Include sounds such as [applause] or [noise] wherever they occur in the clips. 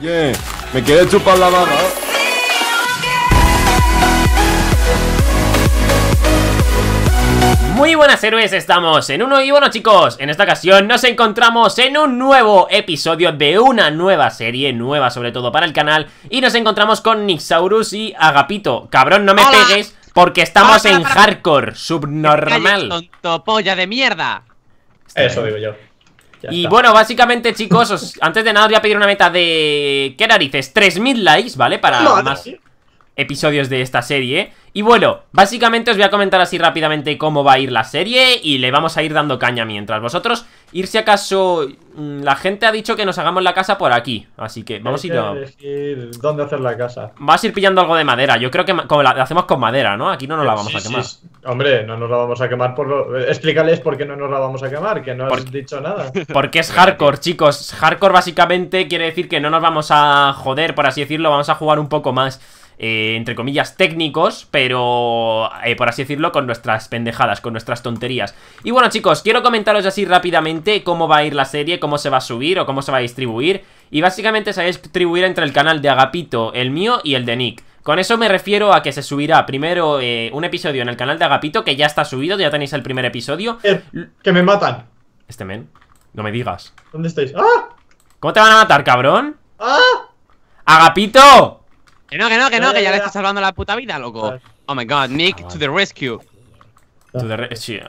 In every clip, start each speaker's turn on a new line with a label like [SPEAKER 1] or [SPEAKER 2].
[SPEAKER 1] Yeah. Me quiere chupar la mano. ¿eh? Muy buenas héroes, estamos en uno y bueno chicos, en esta ocasión nos encontramos en un nuevo episodio de una nueva serie, nueva sobre todo para el canal Y nos encontramos con Nixaurus y Agapito, cabrón no me pegues porque estamos en hardcore, subnormal Tonto polla de mierda Eso digo yo y bueno, básicamente, chicos, [laughs] antes de nada os voy a pedir una meta de... ¿Qué narices? 3.000 likes, ¿vale? Para más episodios de esta serie Y bueno, básicamente os voy a comentar así rápidamente cómo va a ir la serie Y le vamos a ir dando caña mientras Vosotros, ir si acaso, mm, la gente ha dicho que nos hagamos la casa por aquí Así que vamos a ir a...
[SPEAKER 2] dónde hacer la casa Vas
[SPEAKER 1] a ir pillando algo de madera, yo creo que como la, hacemos con madera, ¿no? Aquí no nos la vamos a quemar Hombre, no nos la vamos a quemar por lo...
[SPEAKER 2] Explícales por qué no nos la vamos a quemar, que no has dicho nada. Porque es
[SPEAKER 1] hardcore, chicos. Hardcore básicamente quiere decir que no nos vamos a joder, por así decirlo, vamos a jugar un poco más. Eh, entre comillas, técnicos, pero eh, por así decirlo, con nuestras pendejadas, con nuestras tonterías. Y bueno, chicos, quiero comentaros así rápidamente cómo va a ir la serie, cómo se va a subir o cómo se va a distribuir. Y básicamente se va a distribuir entre el canal de Agapito, el mío y el de Nick. Con eso me refiero a que se subirá primero eh, un episodio en el canal de Agapito, que ya está subido, ya tenéis el primer episodio. Eh,
[SPEAKER 2] que me matan. Este men, no me digas. ¿Dónde estáis? ¡Ah!
[SPEAKER 1] ¿Cómo te van a matar, cabrón? ¡Ah! ¡Agapito! Que no, que no, que no, que ya le eh. estás salvando la puta vida, loco. Oh my god, Nick ah, to the rescue.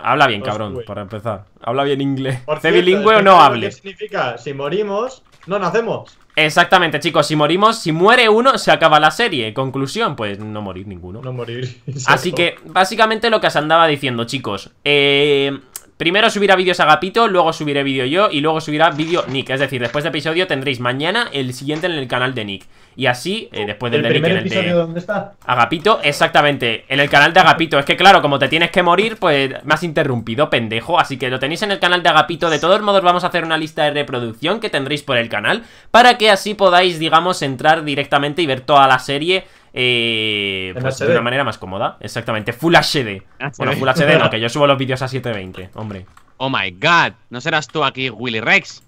[SPEAKER 1] habla bien, cabrón, para empezar. Habla bien inglés. [laughs] bilingüe o no hable? ¿Qué
[SPEAKER 2] significa? Si morimos, no nacemos.
[SPEAKER 1] Exactamente, chicos, si morimos, si muere uno, se acaba la serie. Conclusión, pues no morir ninguno. No morir. [laughs] Así que, básicamente lo que os andaba diciendo, chicos. Eh, Primero subirá vídeos Agapito, luego subiré vídeo yo y luego subirá vídeo Nick. Es decir, después de episodio tendréis mañana el siguiente en el canal de Nick. Y así, eh, después del ¿El de Nick en el ¿dónde está? Agapito, exactamente, en el canal de Agapito. Es que claro, como te tienes que morir, pues me has interrumpido, pendejo. Así que lo tenéis en el canal de Agapito. De todos modos, vamos a hacer una lista de reproducción que tendréis por el canal para que así podáis, digamos, entrar directamente y ver toda la serie eh, de una manera más cómoda, exactamente. Full HD. Bueno, Full HD no, [laughs] que yo subo los vídeos a 720, hombre. Oh my god, ¿no serás tú aquí Willy Rex?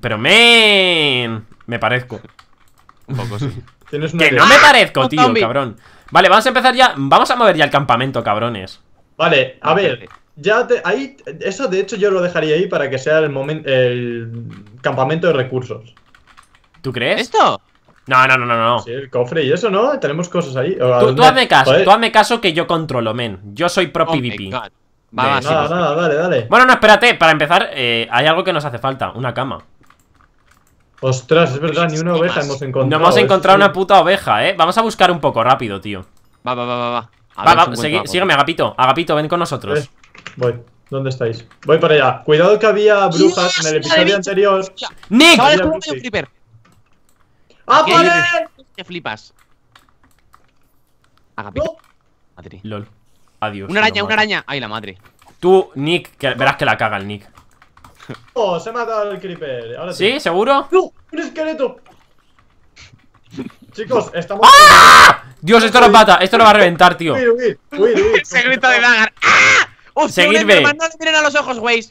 [SPEAKER 1] Pero me... me parezco. Un
[SPEAKER 2] poco sí. [laughs] que no me parezco, oh, tío, cabrón.
[SPEAKER 1] Vale, vamos a empezar ya. Vamos a mover ya el campamento, cabrones. Vale, a ver.
[SPEAKER 2] Ya eso de hecho yo lo dejaría ahí para que sea el momento, el campamento de recursos. ¿Tú crees? ¿Esto? No, no, no, no, Sí, el cofre y eso, ¿no? Tenemos cosas ahí. Tú,
[SPEAKER 1] ah, hazme caso, tú hazme caso que yo controlo, men. Yo soy pro PvP. vale vale nada, nada, dale, dale. Bueno, no, espérate, para empezar, eh, hay algo que nos hace falta, una cama.
[SPEAKER 2] Ostras, es verdad, ni una oveja hemos encontrado. No hemos encontrado una
[SPEAKER 1] puta oveja, eh. Vamos a buscar un poco rápido, tío. Va, va, va, va, va. sígueme, Agapito. Agapito, ven con nosotros. Eh,
[SPEAKER 2] voy. ¿Dónde estáis? Voy para allá. Cuidado que había brujas en el episodio anterior. ¡Nick! ¡A por
[SPEAKER 1] Te flipas. No. Madre. LOL. Adiós. Una araña, una araña. Ay, la madre. Tú, Nick, verás que la caga el Nick.
[SPEAKER 2] Oh, se ha matado el creeper. Ahora sí.
[SPEAKER 1] ¿Seguro? ¡No!
[SPEAKER 2] ¡Un esqueleto! Chicos, estamos. ¡Ah!
[SPEAKER 1] Dios, esto nos mata, esto lo va a reventar, tío.
[SPEAKER 2] Huir, Se grita de Dagar. ¡Ah! ¡Hostia, Seguirme. no le
[SPEAKER 1] miren a los ojos, güey!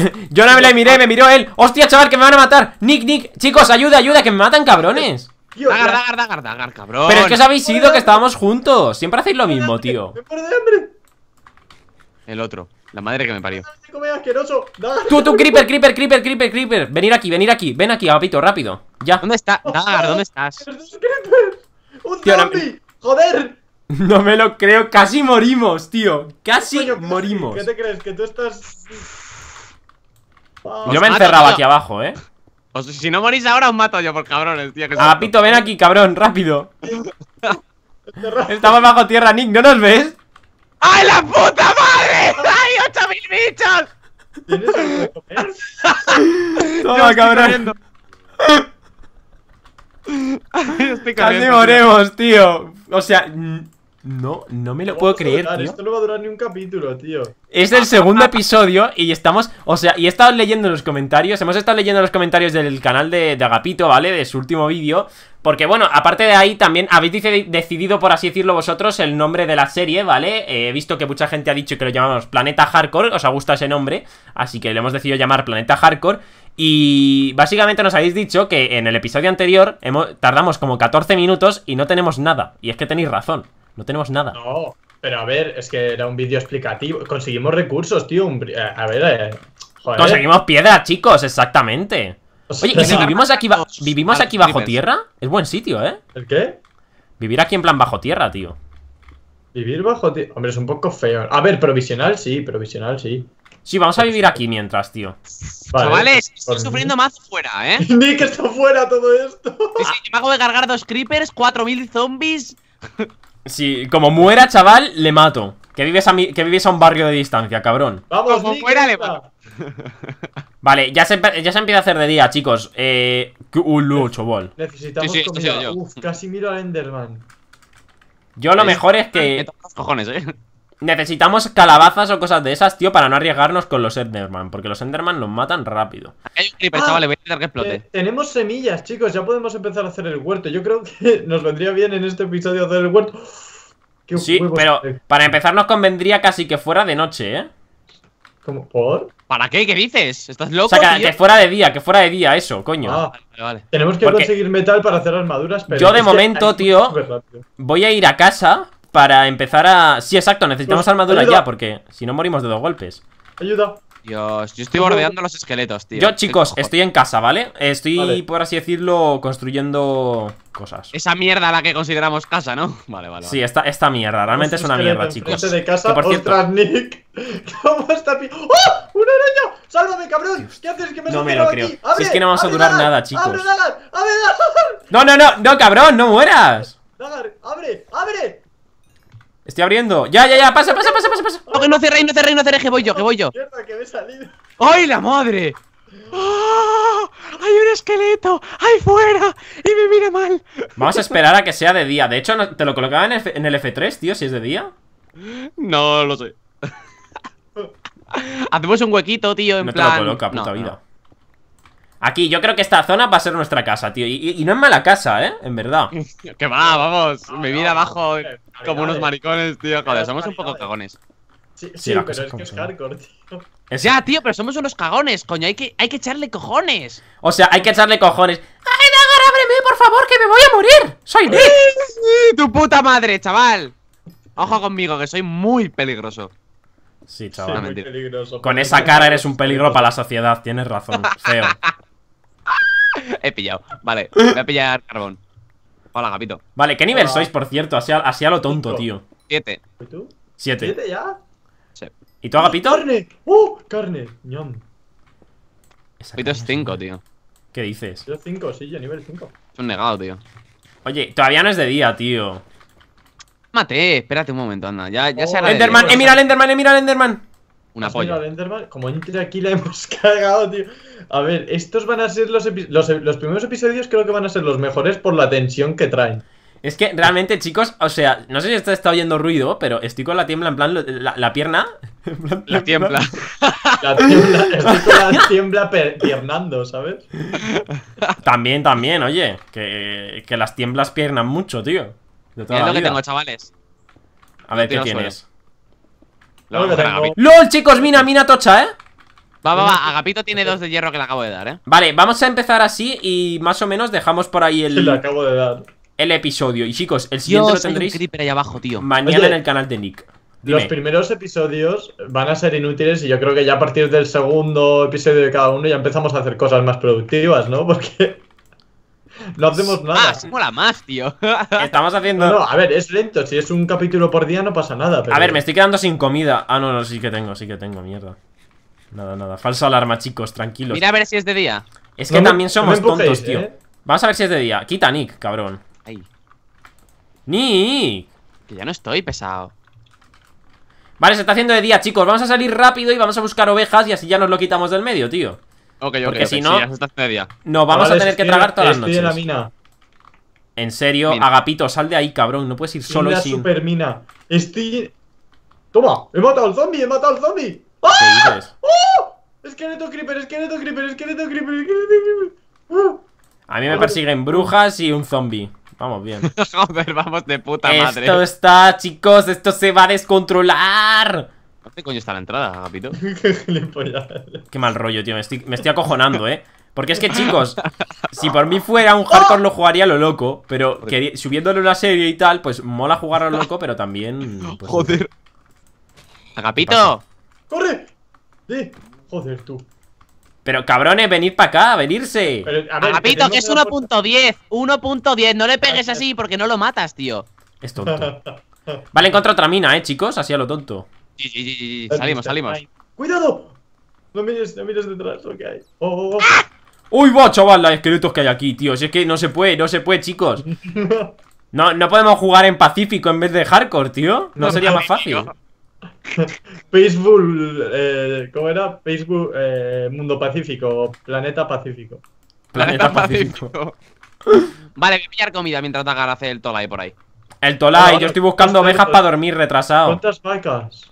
[SPEAKER 1] [laughs] Yo no me le miré, me miró él ¡Hostia, chaval, que me van a matar! Nick, Nick, chicos, ayuda, ayuda, que me matan cabrones Dagar, dagar, dagar, dagar, cabrón Pero es que os habéis ido, que estábamos juntos Siempre hacéis lo mismo, tío El otro, la madre que me parió Tú, tú, creeper, creeper, creeper, creeper, creeper Venir aquí, venir aquí, ven aquí, papito, rápido Ya ¿Dónde está? Dagar, oh, ¿dónde estás? ¡Un zombie!
[SPEAKER 2] ¡Joder! [laughs]
[SPEAKER 1] No me lo creo, casi morimos, tío Casi morimos ¿Qué te
[SPEAKER 2] crees? ¿Que tú estás...? yo me encerraba aquí
[SPEAKER 1] abajo, ¿eh? si no morís ahora os mato yo por cabrones, tío. Que ah, Pito, ven aquí, cabrón, rápido. [laughs]
[SPEAKER 2] Estamos bajo tierra, Nick, ¿no nos ves? ¡Ay, la puta madre!
[SPEAKER 1] ¡Ay, 8000 bichos!
[SPEAKER 2] Eh? [laughs] Toma, cabrón. [laughs] Casi moremos, tío. O sea... Mm, no, no me lo puedo creer, Esto no va a durar ni un capítulo, tío. Es el ah, ah,
[SPEAKER 1] segundo ah, episodio y estamos... O sea, y he estado leyendo los comentarios. Hemos estado leyendo los comentarios del canal de, Agapito, ¿vale? De su último vídeo. Porque, bueno, aparte de ahí, también habéis decidido, por así decirlo vosotros, el nombre de la serie, ¿vale? Eh, he visto que mucha gente ha dicho que lo llamamos Planeta Hardcore. Os ha gustado ese nombre. Así que lo hemos decidido llamar Planeta Hardcore. Y básicamente nos habéis dicho que en el episodio anterior hemos, tardamos como 14 minutos y no tenemos nada. Y es que tenéis razón. No tenemos nada. No,
[SPEAKER 2] pero a ver, es que era un vídeo explicativo. Conseguimos recursos, tío. Eh, a ver, eh, Conseguimos
[SPEAKER 1] piedra, chicos, exactamente. Oye, ¿y si [laughs] vivimos aquí, ¿vivimos aquí bajo tierra? Es buen sitio, ¿eh? ¿El qué? Vivir aquí en plan bajo tierra, tío. Vivir bajo tierra. Hombre, es un poco feo. A ver, provisional sí, provisional sí. Sí, vamos a vivir aquí mientras, tío. Vale, Chavales, pues, estoy sufriendo más fuera, ¿eh? [laughs] Ni que está fuera todo esto. Sí, me hago de cargar dos creepers, 4000 zombies. [laughs] Si, como muera, chaval, le mato. Que vives a, mi, que a un barrio de distancia, cabrón.
[SPEAKER 2] Vamos, como fuera le mato.
[SPEAKER 1] [laughs] Vale, ya se, empieza a hacer de día, chicos. Eh, un bol.
[SPEAKER 2] Necesitamos Uf, casi miro a Enderman.
[SPEAKER 1] Yo lo mejor es que... cojones, eh. Necesitamos calabazas o cosas de esas, tío, para no arriesgarnos con los Enderman, porque los Enderman nos matan rápido. Hay un creeper, a que eh,
[SPEAKER 2] tenemos semillas, chicos, ya podemos empezar a hacer el huerto. Yo creo que [laughs] nos vendría bien en este episodio hacer el huerto. [gasps]
[SPEAKER 1] sí, pero este. para empezar nos convendría casi que fuera de noche, ¿eh? ¿Cómo? ¿Por? ¿Para qué? ¿Qué dices? ¿Estás loco? O que, fuera de día, que fuera de día, eso, coño. Ah, tenemos que conseguir
[SPEAKER 2] metal para hacer armaduras, pero. Yo de momento,
[SPEAKER 1] tío, voy a ir a casa para empezar a... Sí, exacto, necesitamos armadura ya, porque si no morimos de dos golpes. Ayuda. Dios, yo estoy bordeando los esqueletos, tío. Yo, chicos, estoy en casa, ¿vale? Estoy, por así decirlo, construyendo cosas. Esa mierda la que consideramos casa, ¿no? [laughs] Vale, vale. Sí, esta, esta mierda, realmente es una mierda, chicos. de casa, por cierto...
[SPEAKER 2] Nick. [laughs] ¿Cómo está ¡Oh! ¡Una araña! ¡Sálvame, cabrón! ¿Qué haces? que me No me lo creo. Aquí? Si es que no vamos a durar nada, chicos. ¡Abre, Dagar! ¡Abre, No, no, no, no, cabrón, no mueras. Dagar, abre, abre.
[SPEAKER 1] Estoy abriendo. Ya, ya, ya. Pasa, pasa, pasa, pasa. pasa. No, que no cerré, no cerré, no Que voy yo, que voy yo. ¡Ay, la madre!
[SPEAKER 2] ¡Ah! ¡Hay un
[SPEAKER 1] esqueleto ahí fuera! ¡Y me mira mal! Vamos a esperar a que sea de día. De hecho, te lo colocaba en, el F3, tío, si es de día. No lo sé. [laughs] Hacemos un huequito, tío, en no plan... te lo coloca, puta vida. Aquí, yo creo que esta zona va a ser nuestra casa, tío. Y, no es mala casa, ¿eh? En verdad. [laughs] que va, vamos. mi vida abajo como unos maricones, tío. Joder, somos un poco cagones.
[SPEAKER 2] Sí, pero es que es hardcore, tío.
[SPEAKER 1] Ya, tío, pero somos unos cagones, coño. Hay que, hay que echarle cojones. O sea, hay que echarle cojones. ¡Ay, ahora ábreme, por favor, que me voy a morir! ¡Soy [laughs] Sí, ¡Tu puta madre, chaval! Ojo conmigo, que soy muy peligroso. Sí, chaval. Con esa cara eres un peligro para la sociedad, tienes razón. Feo. [laughs] [laughs] He pillado. Vale, voy a pillar carbón. Hola, Gapito. Vale, ¿qué nivel sois, por cierto? Así a, lo tonto, tío.
[SPEAKER 2] Siete. ¿Y tú? Siete. ¿Siete ya?
[SPEAKER 1] ¿Y tú, Agapito? ¡Carne!
[SPEAKER 2] ¡Uh! ¡Carne! ¡Ñam!
[SPEAKER 1] Agapito es 5, tío. ¿Qué dices?
[SPEAKER 2] Yo 5, sí, yo nivel 5.
[SPEAKER 1] Es un negado, tío. Oye, todavía no es de día, tío.
[SPEAKER 2] Mate, espérate un momento, anda. Ya, se oh, Enderman, eh, mira al
[SPEAKER 1] Enderman, eh, mira al Enderman.
[SPEAKER 2] Una polla. Como aquí la [laughs] hemos cagado, tío. A ver, estos van a ser e-, los, primeros episodios, creo que van a ser los mejores por la tensión que traen. Es que realmente, chicos, o
[SPEAKER 1] sea, no sé si está, está oyendo ruido, pero estoy con la tiembla en plan, la, pierna. [laughs] la, tiembla.
[SPEAKER 2] [laughs] La tiembla, estoy con la tiembla piernando, ¿sabes?
[SPEAKER 1] También, también, oye, que, las tiemblas piernan mucho, tío. es lo que tengo, chavales. A ver, ¿qué tienes? ¡Lol, chicos! Mina, mina tocha, ¿eh? Va, va, va. Agapito tiene dos de hierro que le acabo de dar, ¿eh? Vale, vamos a empezar así y más o menos dejamos por ahí el... [laughs] acabo de dar. El episodio. Y chicos, el siguiente lo tendréis... ahí abajo, tío. Mañana en el canal de Nick.
[SPEAKER 2] Los primeros episodios van a ser inútiles y yo creo que ya a partir del segundo episodio de cada uno ya empezamos a hacer cosas más productivas, ¿no? [laughs] Porque... No hacemos nada. Ah, más, tío. Estamos haciendo. No, a ver, es lento. Si es un capítulo por día, no pasa nada. Pero... A ver, me
[SPEAKER 1] estoy quedando sin comida. Ah, no, no, sí que tengo, sí que tengo, mierda. Nada, nada. Falsa alarma, chicos, tranquilos. Mira a ver si es de día. Es que también somos tontos, tío. ¿eh? Vamos a ver si es de día. Quita Nick, cabrón. Nick. Que ya no estoy pesado. Vale, se está haciendo de día, chicos. Vamos a salir rápido y vamos a buscar ovejas y así ya nos lo quitamos del medio, tío. Ok, yo Porque que si no, sí, No, vamos a tener que tragar todas las noches. en la mina. En serio, Agapito, sal de ahí, cabrón. No puedes ir solo así. sin.
[SPEAKER 2] super mina. Estoy. Toma, he matado al zombie, he matado al zombie. ¡Ah! ¿Qué dices? ¡Oh! Esqueleto creeper, esqueleto creeper, esqueleto creeper, esqueleto creeper.
[SPEAKER 1] A mí me persiguen brujas y un zombie. Vamos bien. [laughs] Joder, vamos de puta madre. Esto está, chicos, esto se va a descontrolar. ¿Dónde coño está la entrada,
[SPEAKER 2] Agapito? [laughs]
[SPEAKER 1] Qué mal rollo, tío. Me estoy, acojonando, eh. Porque es que, chicos, si por mí fuera un hardcore lo jugaría lo loco, pero Subiéndolo subiéndole una serie y tal, pues mola jugar a lo loco, pero también... Pues, joder. Agapito.
[SPEAKER 2] ¡Corre! joder, tú.
[SPEAKER 1] Pero cabrones, venid para acá, venirse. Agapito, que, es 1.10, 1.10, no le pegues así porque no lo matas, tío. Es tonto. Vale, encontré otra mina, eh, chicos, así a lo tonto. Salimos, salimos.
[SPEAKER 2] ¡Cuidado! No mires, no mires detrás oh, oh, oh. lo [laughs]
[SPEAKER 1] Uy, va, chaval, los esqueletos que hay aquí, tío. Si es que no se puede, no se puede, chicos.
[SPEAKER 2] [laughs]
[SPEAKER 1] No, no podemos jugar en pacífico en vez de hardcore, tío. No, sería más fácil.
[SPEAKER 2] Facebook, [laughs] eh, ¿cómo era? Facebook, eh, Mundo Pacífico, Planeta Pacífico. Planeta, Pacífico.
[SPEAKER 1] vale, voy a pillar comida mientras te hace el Tolai por ahí. El Tolai, yo estoy buscando ovejas para dormir retrasado. ¿Cuántas
[SPEAKER 2] vacas?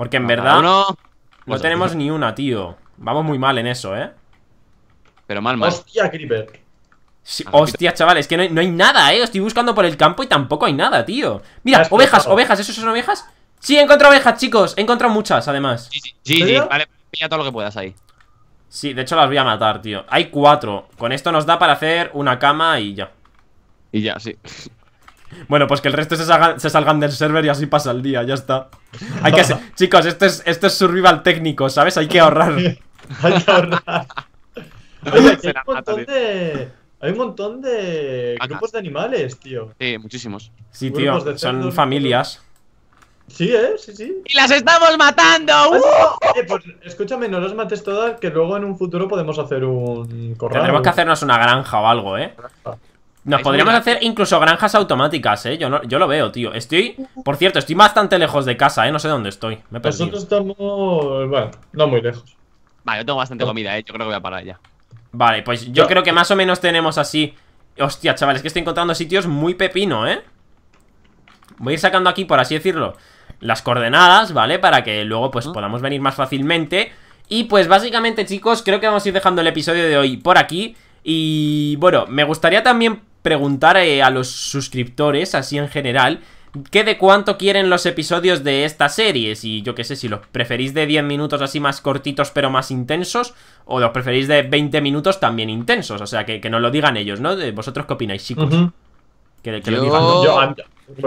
[SPEAKER 1] Porque en verdad no no pues tenemos ni una, tío. Vamos muy mal en eso, ¿eh? Pero mal, mal.
[SPEAKER 2] Hostia, Creeper.
[SPEAKER 1] hostia, chavales, que no hay, nada, ¿eh? Estoy buscando por el campo y tampoco hay nada, tío. Mira, ovejas, ovejas, ¿esos son ovejas? Sí, he encontrado ovejas, chicos. He encontrado muchas, además. sí, sí, sí. vale, pilla todo lo que puedas ahí. Sí, de hecho las voy a matar, tío. Hay cuatro. Con esto nos da para hacer una cama y ya. Y ya, sí. Bueno, pues que el resto se salgan, del server y así pasa el día, ya está. Hay que ser, [laughs] chicos, esto es, esto es survival técnico, ¿sabes? Hay que ahorrar. [laughs] hay que ahorrar. [laughs] hay un montón de...
[SPEAKER 2] Hay un montón de grupos de animales, tío. Sí, muchísimos. Sí, tío, son familias. Sí, ¿eh? Sí, sí. ¡Y las estamos matando! Eh, pues escúchame, no las mates todas, que luego en un futuro podemos hacer un corral. Tendremos que
[SPEAKER 1] hacernos una granja o algo, ¿eh? Ah. Nos podríamos hacer incluso granjas automáticas, ¿eh? Yo, yo lo veo, tío. Estoy, por cierto, estoy bastante lejos de casa, ¿eh? No sé dónde estoy. Me Nosotros
[SPEAKER 2] estamos, bueno, no muy lejos.
[SPEAKER 1] Vale, yo tengo bastante comida, ¿eh? Yo creo que voy a parar ya. Vale, pues yo, creo que más o menos tenemos así... Hostia, chavales, que estoy encontrando sitios muy pepino, ¿eh? Voy a ir sacando aquí, por así decirlo, las coordenadas, ¿vale? Para que luego, pues, podamos venir más fácilmente. Y, pues, básicamente, chicos, creo que vamos a ir dejando el episodio de hoy por aquí. Y, bueno, me gustaría también preguntar eh, a los suscriptores, así en general, que de cuánto quieren los episodios de esta serie. Y yo qué sé, si los preferís de 10 minutos así más cortitos pero más intensos, o los preferís de 20 minutos también intensos. O sea, que, que nos lo digan ellos, ¿no? ¿Vosotros qué opináis, chicos? que, lo digan.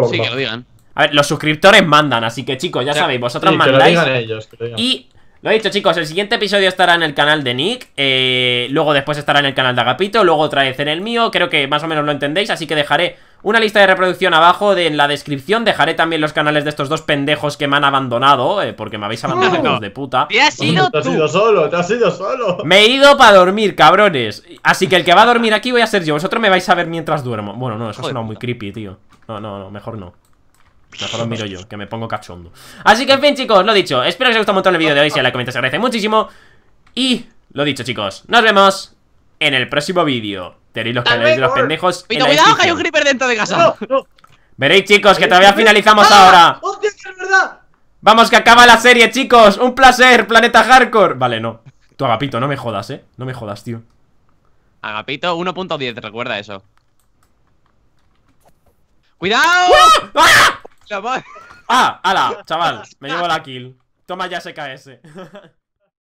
[SPEAKER 1] Sí, que lo digan. A ver, los suscriptores mandan, así que chicos, ya, sabéis, vosotros mandáis. Y lo he dicho, chicos, el siguiente episodio estará en el canal de Nick, eh, luego después estará en el canal de Agapito, luego otra vez en el mío, creo que más o menos lo entendéis, así que dejaré una lista de reproducción abajo de, en la descripción, dejaré también los canales de estos dos pendejos que me han abandonado, eh, porque me habéis abandonado de puta. ¿Te
[SPEAKER 2] has sido pues solo, te has ido solo.
[SPEAKER 1] Me he ido para dormir, cabrones. Así que el que va a dormir aquí voy a ser yo, vosotros me vais a ver mientras duermo. Bueno, no, eso suena muy creepy, tío. No, no, no, mejor no. Mejor lo miro yo, que me pongo cachondo. Así que en fin, chicos, lo dicho. Espero que os haya gustado un montón el vídeo de hoy. Si a la comenta se agradece muchísimo. Y lo dicho, chicos. Nos vemos en el próximo vídeo. Tenéis los canales de los pendejos. Pito, cuidado que hay un creeper dentro de casa. Veréis, chicos, que todavía eh, finalizamos ¡Ah! ahora. Vamos, que acaba la serie, chicos. Un placer, Planeta Hardcore. Vale, no. Tu Agapito, no me jodas, eh. No me jodas, tío. Agapito 1.10, recuerda eso. ¡Cuidado! ¡Ah! Ah, ala, chaval, me [laughs] llevo la kill. Toma ya SKS. [laughs]